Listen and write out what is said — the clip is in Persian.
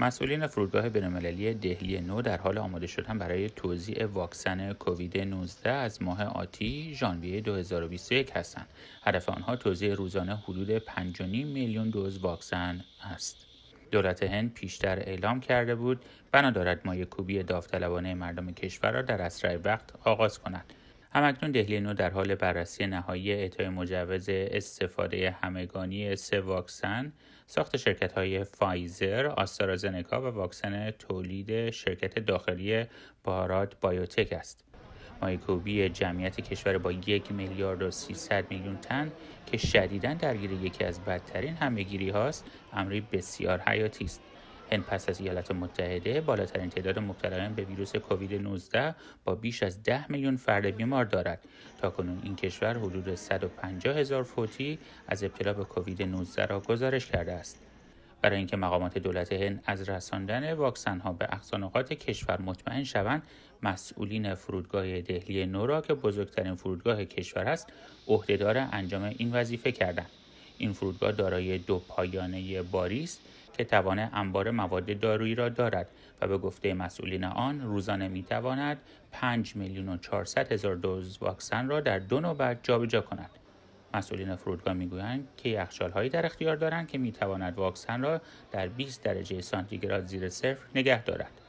مسئولین فرودگاه بینالمللی دهلی نو در حال آماده شدن برای توزیع واکسن کووید 19 از ماه آتی ژانویه 2021 هستند. هدف آنها توزیع روزانه حدود 5.5 میلیون دوز واکسن است. دولت هند پیشتر اعلام کرده بود بنا دارد کوبی داوطلبانه مردم کشور را در اسرع وقت آغاز کند همکنون دهلی نو در حال بررسی نهایی اعطای مجوز استفاده همگانی سه واکسن ساخت شرکت های فایزر، آسترازنکا و واکسن تولید شرکت داخلی بارات بایوتک است. مایکوبی جمعیت کشور با یک میلیارد و 300 میلیون تن که شدیدا درگیر یکی از بدترین همگیری هاست امری بسیار حیاتی است هند پس از ایالات متحده بالاترین تعداد مبتلایان به ویروس کووید 19 با بیش از 10 میلیون فرد بیمار دارد تا کنون این کشور حدود 150 هزار فوتی از ابتلا به کووید 19 را گزارش کرده است برای اینکه مقامات دولت هند از رساندن واکسن ها به اقصانقات کشور مطمئن شوند مسئولین فرودگاه دهلی نورا که بزرگترین فرودگاه کشور است عهدهدار انجام این وظیفه کردند این فرودگاه دارای دو پایانه باری است که توانه انبار مواد دارویی را دارد و به گفته مسئولین آن روزانه می تواند 5 میلیون و 400 هزار دوز واکسن را در دو نوبت جابجا کند. مسئولین فرودگاه میگویند که هایی در اختیار دارند که می تواند واکسن را در 20 درجه سانتیگراد زیر صفر نگه دارد.